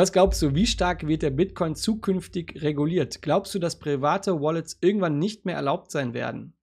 Was glaubst du, wie stark wird der Bitcoin zukünftig reguliert? Glaubst du, dass private Wallets irgendwann nicht mehr erlaubt sein werden?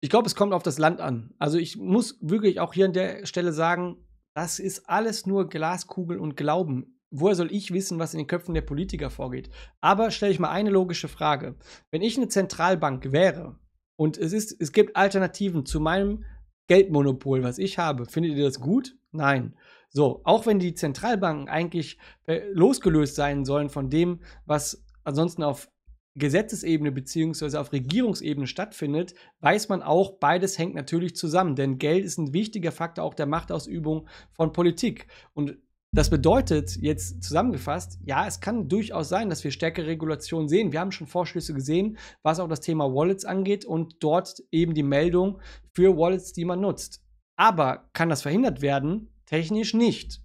Ich glaube, es kommt auf das Land an. Also ich muss wirklich auch hier an der Stelle sagen, das ist alles nur Glaskugel und Glauben. Woher soll ich wissen, was in den Köpfen der Politiker vorgeht? Aber stelle ich mal eine logische Frage. Wenn ich eine Zentralbank wäre und es, ist, es gibt Alternativen zu meinem Geldmonopol, was ich habe, findet ihr das gut? Nein. So, auch wenn die Zentralbanken eigentlich äh, losgelöst sein sollen von dem, was ansonsten auf Gesetzesebene bzw. auf Regierungsebene stattfindet, weiß man auch, beides hängt natürlich zusammen, denn Geld ist ein wichtiger Faktor auch der Machtausübung von Politik. Und das bedeutet jetzt zusammengefasst, ja, es kann durchaus sein, dass wir stärkere Regulation sehen. Wir haben schon Vorschlüsse gesehen, was auch das Thema Wallets angeht und dort eben die Meldung für Wallets, die man nutzt. Aber kann das verhindert werden? Technisch nicht.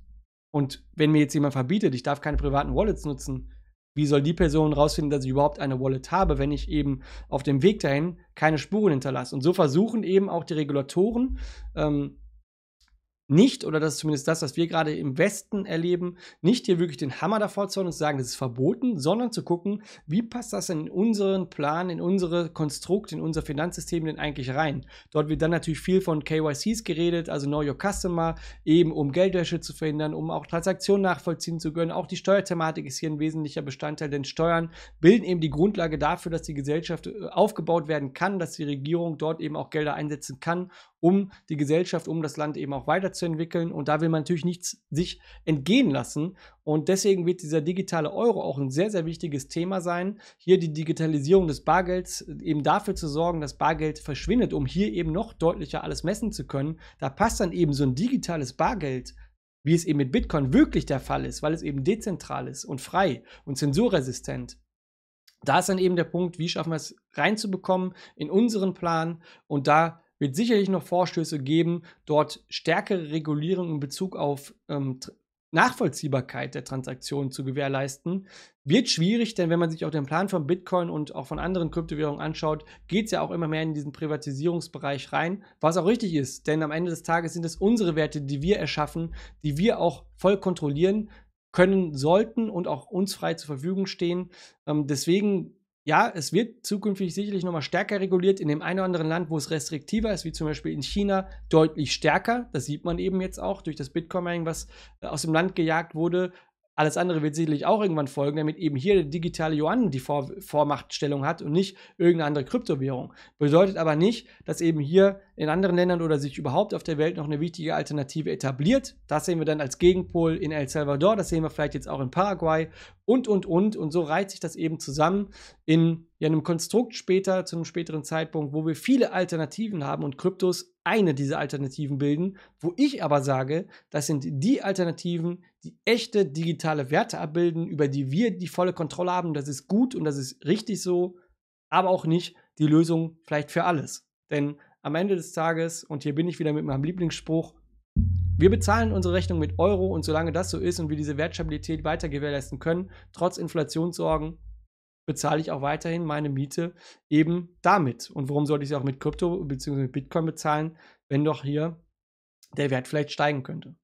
Und wenn mir jetzt jemand verbietet, ich darf keine privaten Wallets nutzen, wie soll die Person rausfinden, dass ich überhaupt eine Wallet habe, wenn ich eben auf dem Weg dahin keine Spuren hinterlasse? Und so versuchen eben auch die Regulatoren, ähm, nicht, oder das ist zumindest das, was wir gerade im Westen erleben, nicht hier wirklich den Hammer davor zu holen und zu sagen, das ist verboten, sondern zu gucken, wie passt das in unseren Plan, in unsere Konstrukt, in unser Finanzsystem denn eigentlich rein. Dort wird dann natürlich viel von KYCs geredet, also Know Your Customer, eben um Geldwäsche zu verhindern, um auch Transaktionen nachvollziehen zu können. Auch die Steuerthematik ist hier ein wesentlicher Bestandteil, denn Steuern bilden eben die Grundlage dafür, dass die Gesellschaft äh, aufgebaut werden kann, dass die Regierung dort eben auch Gelder einsetzen kann, um die Gesellschaft, um das Land eben auch weiterzuentwickeln entwickeln. Und da will man natürlich nichts sich entgehen lassen. Und deswegen wird dieser digitale Euro auch ein sehr, sehr wichtiges Thema sein. Hier die Digitalisierung des Bargelds, äh, eben dafür zu sorgen, dass Bargeld verschwindet, um hier eben noch deutlicher alles messen zu können. Da passt dann eben so ein digitales Bargeld wie es eben mit Bitcoin wirklich der Fall ist, weil es eben dezentral ist und frei und zensurresistent, da ist dann eben der Punkt, wie schaffen wir es reinzubekommen in unseren Plan und da wird sicherlich noch Vorstöße geben, dort stärkere Regulierung in Bezug auf ähm, Nachvollziehbarkeit der Transaktionen zu gewährleisten. Wird schwierig, denn wenn man sich auch den Plan von Bitcoin und auch von anderen Kryptowährungen anschaut, geht es ja auch immer mehr in diesen Privatisierungsbereich rein, was auch richtig ist, denn am Ende des Tages sind es unsere Werte, die wir erschaffen, die wir auch voll kontrollieren können, sollten und auch uns frei zur Verfügung stehen. Ähm, deswegen ja, es wird zukünftig sicherlich nochmal stärker reguliert. In dem einen oder anderen Land, wo es restriktiver ist, wie zum Beispiel in China, deutlich stärker. Das sieht man eben jetzt auch durch das Bitcoin-Mining, was äh, aus dem Land gejagt wurde. Alles andere wird sicherlich auch irgendwann folgen, damit eben hier der digitale Yuan die Vor Vormachtstellung hat und nicht irgendeine andere Kryptowährung. Bedeutet aber nicht, dass eben hier in anderen Ländern oder sich überhaupt auf der Welt noch eine wichtige Alternative etabliert. Das sehen wir dann als Gegenpol in El Salvador, das sehen wir vielleicht jetzt auch in Paraguay und, und, und. Und so reiht sich das eben zusammen in einem Konstrukt später, zu einem späteren Zeitpunkt, wo wir viele Alternativen haben und Kryptos eine dieser Alternativen bilden, wo ich aber sage, das sind die Alternativen, die echte digitale Werte abbilden, über die wir die volle Kontrolle haben. Das ist gut und das ist richtig so, aber auch nicht die Lösung vielleicht für alles. Denn am Ende des Tages, und hier bin ich wieder mit meinem Lieblingsspruch, wir bezahlen unsere Rechnung mit Euro und solange das so ist und wir diese Wertstabilität weiter gewährleisten können, trotz Inflationssorgen, bezahle ich auch weiterhin meine Miete eben damit. Und warum sollte ich sie auch mit Krypto bzw. mit Bitcoin bezahlen, wenn doch hier der Wert vielleicht steigen könnte?